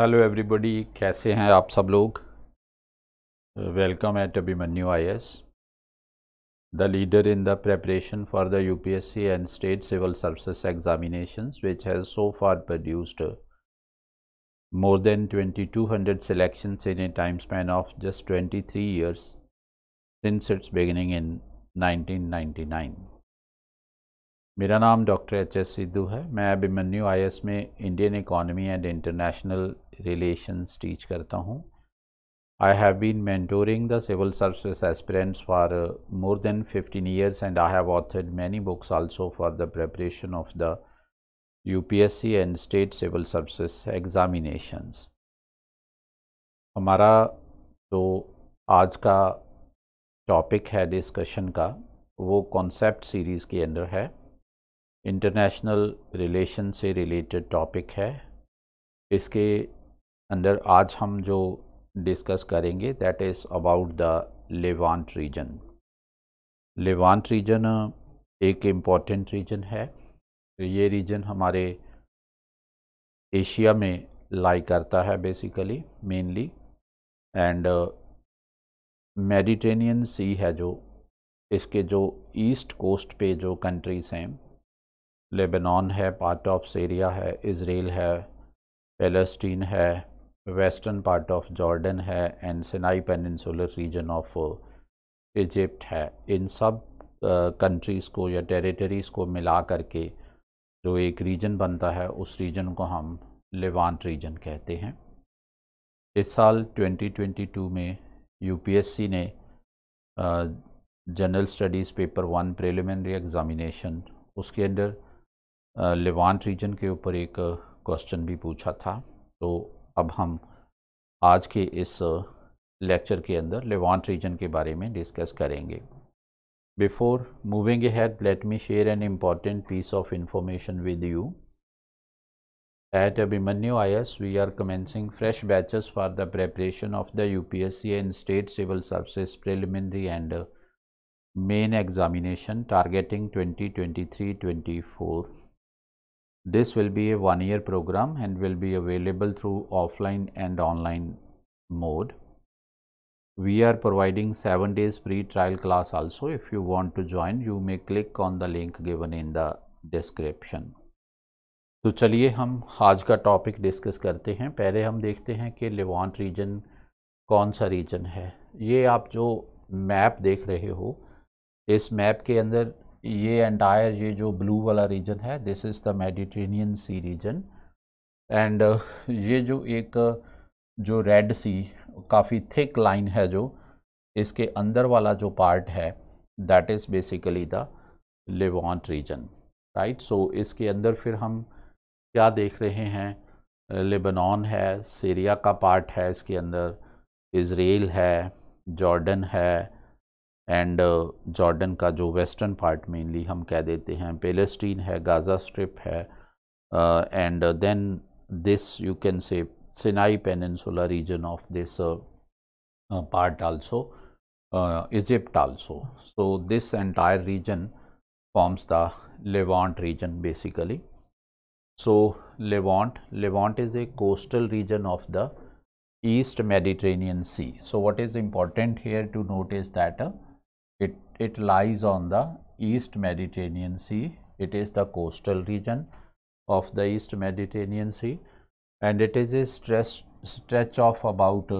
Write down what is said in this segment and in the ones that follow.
Hello everybody कैसे हैं आप सब लोग welcome at Abhimanyu IAS the leader in the preparation for the UPSC and state civil services examinations which has so far produced more than 2200 selections in a time span of just 23 years since its beginning in 1999 मेरा नाम doctor H S Sidhu है मैं Abhimanyu I S में Indian economy and international relation teach करता हूँ I have been mentoring the civil service aspirants for more than fifteen years and I have authored many books also for the preparation of the U P S C and state civil service examinations हमारा जो आज का topic है discussion का वो concept series के under है international relation से रिलेटेड टॉपिक है इसके अंदर आज हम जो डिस्कस करेंगे that is about the Levant region Levant region एक इम्पॉर्टेंट रीजन है ये रीजन हमारे एशिया में लाई करता है basically mainly and Mediterranean sea है जो इसके जो ईस्ट कोस्ट पे जो कंट्रीज़ हैं लेबनान है पार्ट ऑफ सीरिया है इसराइल है फेलस्टीन है वेस्टर्न पार्ट ऑफ जॉर्डन है and Sinai peninsula region of Egypt है इन सब कंट्रीज़ uh, को या टेरिटरीज़ को मिला करके जो एक रीजन बनता है उस रीजन को हम लेवान रीजन कहते हैं इस साल 2022 में यूपीएससी ने general studies paper one preliminary examination उसके अंदर लेवांट रीजन के ऊपर एक क्वेश्चन भी पूछा था तो अब हम आज के इस लेक्चर के अंदर लेवांट रीजन के बारे में डिस्कस करेंगे before moving ahead let me share an important piece of information with you at Abhimanyu I S we are commencing fresh batches for the preparation of the U P S C and state civil service preliminary and main examination targeting twenty twenty three twenty four This will be a one year program and will be available through offline and online mode. We are providing 7 days free trial class also. If you want to join, you may click on the link given in the description. तो चलिए हम आज का topic discuss करते हैं पहले हम देखते हैं कि लेवांट रीजन कौन सा रीजन है ये आप जो मैप देख रहे हो इस मैप के अंदर ये एंटायर ये जो ब्लू वाला रीजन है this is the Mediterranean sea region and ये जो एक जो रेड सी काफ़ी थिक लाइन है जो इसके अंदर वाला जो पार्ट है that is basically the Levant region right so इसके अंदर फिर हम क्या देख रहे हैं लेबनान है सीरिया का पार्ट है इसके अंदर इसराइल है जॉर्डन है एंड जॉर्डन uh, का जो वेस्टर्न पार्ट मेनली हम कह देते हैं पेलेस्टीन है गाज़ा स्ट्रिप है and then this you can say Sinai peninsula region of this part also uh, Egypt also. So this entire region forms the Levant region basically. So Levant, Levant is a coastal region of the East Mediterranean Sea. So what is important here to notice that uh, it lies on the East Mediterranean Sea. It is the coastal region of the East Mediterranean Sea and it is a stretch, stretch of about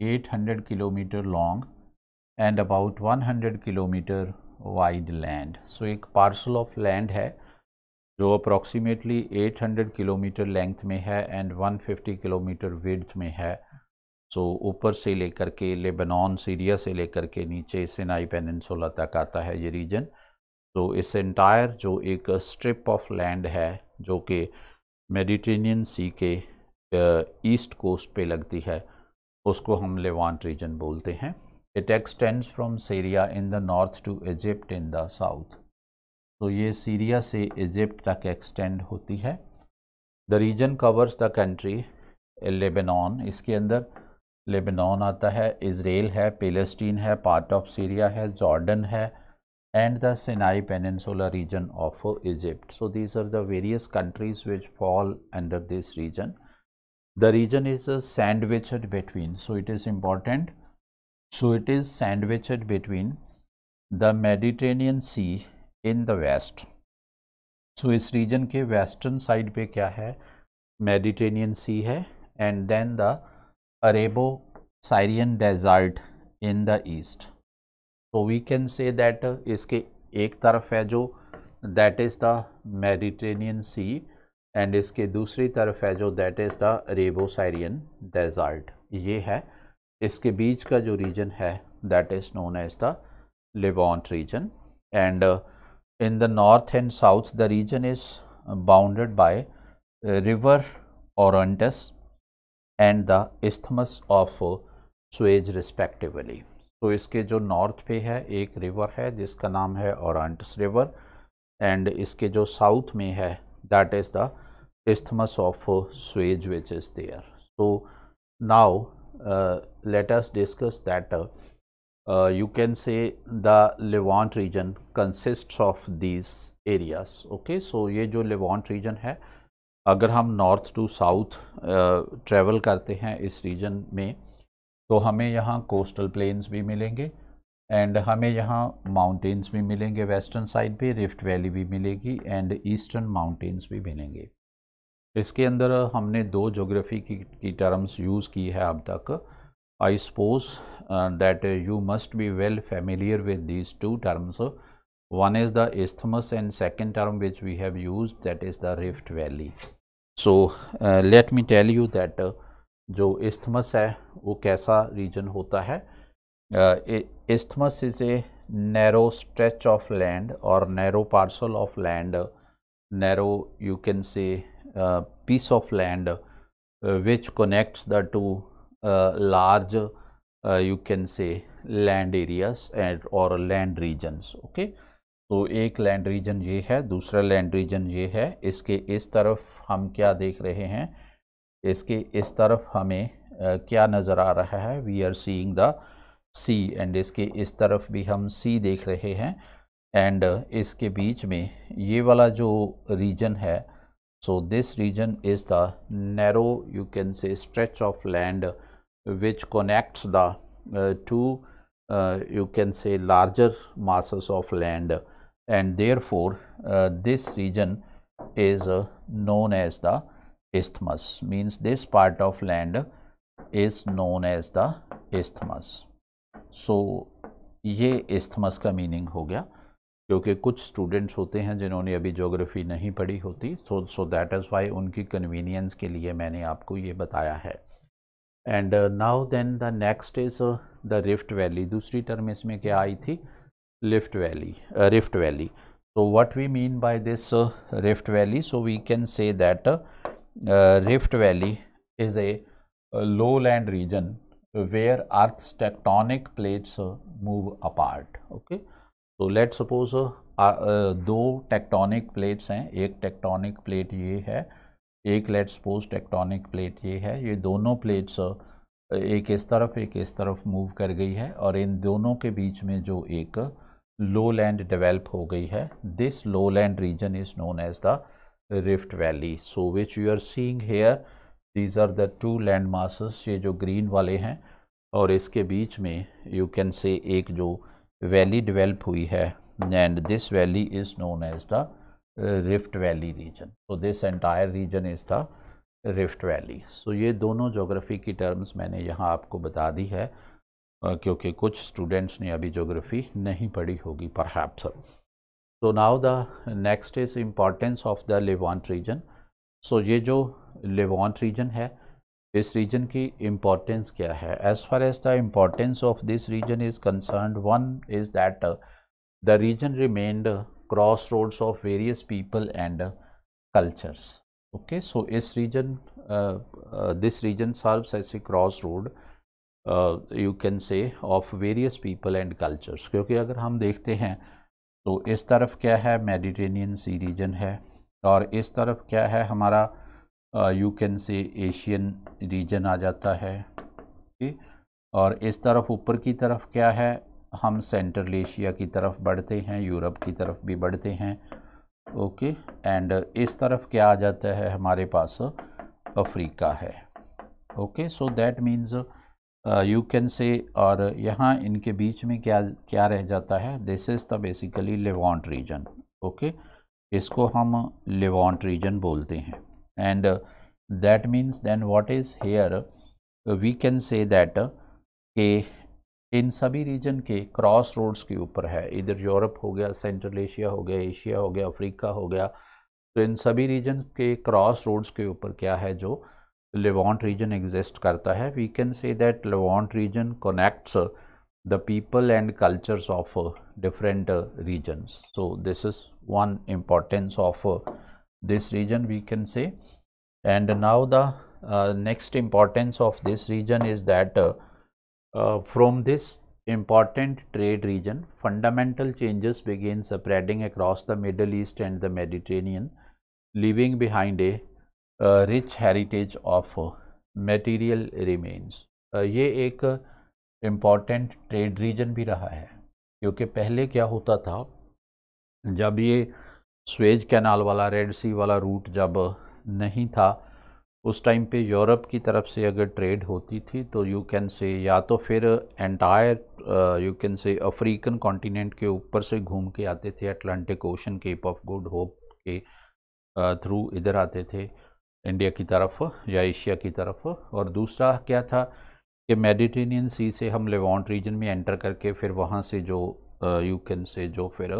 800 km long and about 100 km wide land. So, ek parcel of land hai jo approximately 800 km length mein hai and 150 km width mein hai so ऊपर से लेकर के Lebanon Syria से लेकर के नीचे सिनाई पेनसोला तक आता है ये रीजन तो इस एंटायर जो एक स्ट्रिप ऑफ लैंड है जो कि मेडिटेनियन सी के ईस्ट कोस्ट पे लगती है उसको हम लेवांट रीजन बोलते हैं it extends from Syria in the north to Egypt in the south तो ये सीरिया से इजिप्ट तक एक्सटेंड होती है the region covers the country Lebanon इसके अंदर लेबनान आता है इसराइल है पेलस्टीन है पार्ट ऑफ सीरिया है जॉर्डन है and the Sinai peninsula region of Egypt so these are the various countries which fall under this region the region is sandwiched between so it is important so it is sandwiched between the Mediterranean sea in the west so इस region के western side पे क्या है Mediterranean sea है and then the Arabo Syrian desert in the east. So we can say that इसके एक तरफ है जो that is the Mediterranean Sea and इसके दूसरी तरफ है जो that is the Arabo Syrian desert. ये है इसके बीच का जो region है that is known as the Levant region and uh, in the north and south the region is bounded by uh, river Orontes and the isthmus of Suez respectively तो इसके जो north पे है एक रिवर है जिसका नाम है और रिवर एंड इसके जो साउथ में है that is the isthmus of Suez which is there so now let's discuss that you can say the Levant region consist of these areas okay so ये जो लिवॉन्ट रीजन है uh, अगर हम north to south travel करते हैं इस reason में तो हमें यहाँ कोस्टल प्लेन्स भी मिलेंगे एंड हमें यहाँ माउंटेन्स भी मिलेंगे वेस्टर्न साइड पे रिफ्ट वैली भी मिलेगी एंड ईस्टर्न माउंटेन्स भी मिलेंगे इसके अंदर हमने दो जोग्राफ़ी की, की टर्म्स यूज़ की है अब तक I suppose that you must be well familiar with these two terms One is the isthmus and second term which we have used that is the Rift Valley. So uh, let me tell you that uh, isthmus है वो region होता uh, isthmus is a narrow stretch of land or narrow parcel of land narrow you can say uh, piece of land uh, which connects the two uh, large uh, you can say land areas and or land regions okay तो एक land reason ये है दूसरा land reason ये है इसके इस तरफ हम क्या देख रहे हैं इसके इस तरफ हमें क्या नज़र आ रहा है we are seeing the sea and इसके इस तरफ भी हम सी देख रहे हैं एंड इसके बीच में ये वाला जो रीजन है so this region is the narrow you can say stretch of land which connects the two you can say larger masses of land and therefore uh, this region is uh, known as the isthmus means this part of land is known as the isthmus so ये isthmus का meaning हो गया क्योंकि कुछ students होते हैं जिन्होंने अभी जोग्राफ़ी नहीं पढ़ी होती so so that is why उनकी कन्वीनियंस के लिए मैंने आपको ये बताया है now then the next is uh, the rift valley दूसरी term इसमें क्या आई थी uh, lift valley uh, rift valley so what we mean by this uh, rift valley so we can say that uh, uh, rift valley is a, a lowland region where earth's tectonic plates uh, move apart okay so let's suppose uh, uh, दो tectonic plates हैं एक tectonic plate ये है एक let's suppose tectonic plate ये है ये दोनों uh, एक इस तरफ एक इस तरफ मूव कर गई है और इन दोनों के बीच में जो एक लो लैंड डिवेल्प हो गई है this low land region is known as the rift valley so which you are seeing here these are the two land masses ये जो ग्रीन वाले हैं और इसके बीच में यू कैन से एक जो वैली डिवेल्प हुई है and this valley is known as the rift valley region so this entire region is the rift valley so ये दोनों जोग्राफ़ी की टर्म्स मैंने यहाँ आपको बता दी है क्योंकि कुछ स्टूडेंट्स ने अभी जोग्राफ़ी नहीं पढ़ी होगी परहैप्स तो now the next is importance of the Levant region so ये जो लेवान्ट रीजन है इस रीजन की इम्पॉर्टेंस क्या है as far as the importance of this region is concern one is that the region remained cross roads of various people and cultures okay so इस region this region serves as a cross road you can say of various people and cultures क्योंकि अगर हम देखते हैं तो इस तरफ क्या है मेडिटेनियन सी रीजन है और इस तरफ क्या है हमारा you can say Asian region आ जाता है okay? और इस तरफ ऊपर की तरफ क्या है हम सेंट्रल एशिया की तरफ बढ़ते हैं यूरोप की तरफ भी बढ़ते हैं ओके एंड इस तरफ क्या आ जाता है हमारे पास अफ्रीका है okay so that means you can say और यहाँ इनके बीच में क्या क्या रह जाता है this is the basically Levant region okay इसको हम लेवॉन्ट रीजन बोलते हैं and that means then what is here we can say that के इन सभी रीजन के क्रॉस रोड्स के ऊपर है इधर यूरोप हो गया सेंट्रल एशिया हो गया एशिया हो गया अफ्रीका हो गया तो इन सभी रीजन के क्रॉस रोड्स के ऊपर क्या है जो Levant region exists. karta hai. We can say that Levant region connects uh, the people and cultures of uh, different uh, regions. So this is one importance of this region we can say. And now the uh, next importance of this region is that uh, uh, from this important trade region fundamental changes begin spreading across the middle east and the mediterranean leaving behind a rich heritage of material remains ये एक important trade reason भी रहा है क्योंकि पहले क्या होता था जब ये स्वेज कैनाल वाला रेड सी वाला रूट जब नहीं था उस टाइम पे यूरोप की तरफ से अगर ट्रेड होती थी तो यू कैन से या तो फिर entire you can say African continent के ऊपर से घूम के आते थे Atlantic ocean Cape of Good Hope के थ्रू इधर आते थे इंडिया की तरफ या एशिया की तरफ और दूसरा क्या था कि मेडिटेनियन सी से हम लेवॉन्ट रीजन में एंटर करके फिर वहाँ से जो यू कैन से जो फिर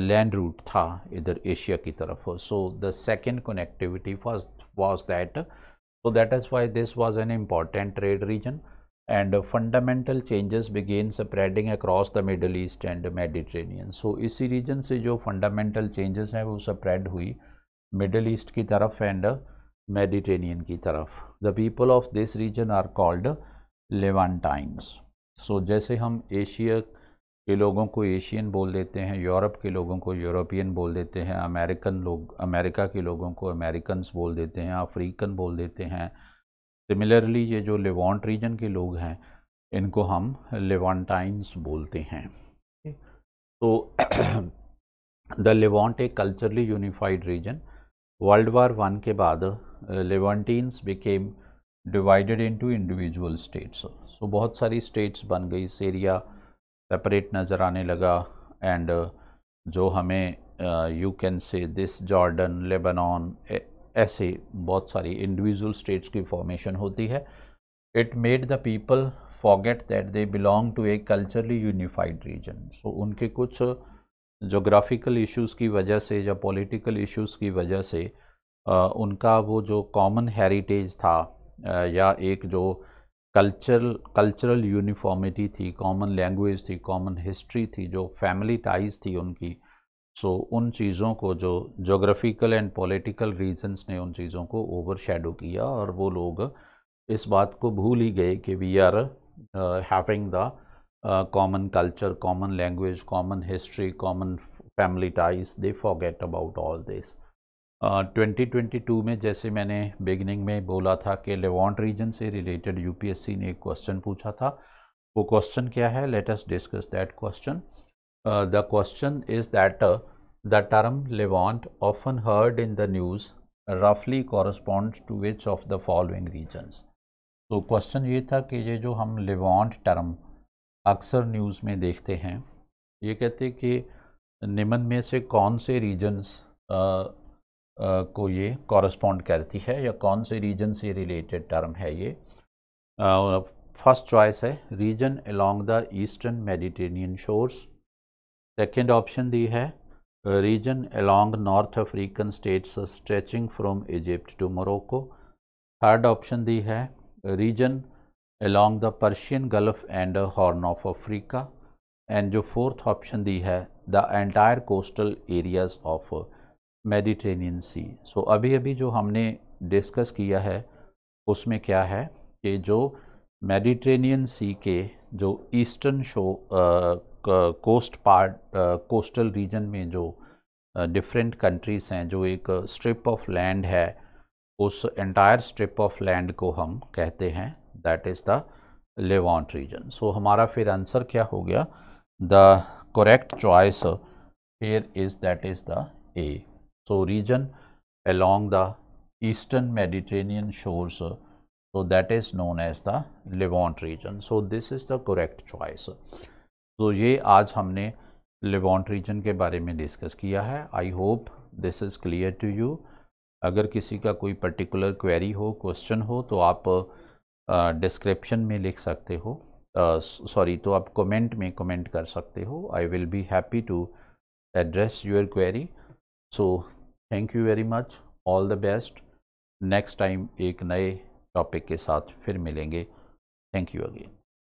लैंड रूट था इधर एशिया की तरफ so the second connectivity first was that so that is why this was an important trade region and fundamental changes began spreading across the Middle East and Mediterranean so इसी region से जो fundamental changes हैं वो spread हुई middle east की तरफ and Mediterranean की तरफ the people of this region are called Levantines so जैसे हम एशिया के लोगों को एशियन बोल देते हैं यूरोप के लोगों को यूरोपियन बोल देते हैं अमेरिकन लोग अमेरिका के लोगों को अमेरिकन्स बोल देते हैं अफ्रीकन बोल देते हैं सिमिलरली ये जो लेवॉन्ट रीजन के लोग हैं इनको हम लेवानटाइन्स बोलते हैं तो the Levant a culturally unified region world war one के बाद Levantines became divided into individual states so बहुत सारी स्टेट्स बन गई सीरिया सेपरेट नज़र आने लगा एंड जो हमें you can say this Jordan Lebanon ऐसे बहुत सारी इंडिविजुअल स्टेट्स की फॉर्मेशन होती है it made the people forgot that they belong to a culturally unified region so उनके कुछ uh, जोग्राफ़िकल इश्यूज़ की वजह से या पॉलिटिकल इश्यूज़ की वजह से आ, उनका वो जो कॉमन हेरिटेज था आ, या एक जो कल्चरल कल्चरल यूनिफॉर्मिटी थी कॉमन लैंग्वेज थी कॉमन हिस्ट्री थी जो फैमिली टाइज थी उनकी सो उन चीज़ों को जो जोग्राफ़िकल एंड पॉलिटिकल रीजंस ने उन चीज़ों को ओवर शेडो किया और वो लोग इस बात को भूल ही गए कि we are having the common culture common language common history common family ties they forget about all this 2022 में जैसे मैंने बिगनिंग में बोला था कि लेवॉन्ट रीजन से रिलेटेड यूपीएससी ने एक क्वेश्चन पूछा था वो क्वेश्चन क्या है let us discuss that question the question is that the term Levant often heard in the news रफली correspond to which of the following regions तो क्वेश्चन ये था कि ये जो हम लेवॉन्ट टर्म अक्सर न्यूज़ में देखते हैं ये कहते कि निमन में से कौन से रीजन्स को ये कॉरस्पॉन्ड करती है या कौन से रीजन से रिलेटेड टर्म है ये फर्स्ट चॉइस है region along the eastern Mediterranean shores second option दी है region along North African states stretching from Egypt to Morocco third option दी है region along the Persian Gulf and Horn of Africa. And जो fourth option दी है the entire coastal areas of Mediterranean Sea. So अभी अभी जो हमने discuss किया है उसमें क्या है कि जो मेडिटेरेनियन सी के जो eastern shore coast part coastal region में जो डिफरेंट uh, कंट्रीज़ हैं जो एक स्ट्रिप ऑफ लैंड है उस एंटायर स्ट्रिप ऑफ लैंड को हम कहते हैं that is the Levant region so हमारा फिर आंसर क्या हो गया the correct choice fair is that is the A so region along the eastern Mediterranean shores so that is known as the Levant region so this is the correct choice so ये आज हमने लेवॉन्ट reason के बारे में discuss किया है I hope this is clear to you अगर किसी का कोई पर्टिकुलर क्वेरी हो क्वेश्चन हो तो आप डिस्क्रिप्शन में लिख सकते हो सॉरी तो आप कमेंट में कमेंट कर सकते हो I will be happy to address your query so thank you very much all the best next time एक नए टॉपिक के साथ फिर मिलेंगे थैंक यू अगेन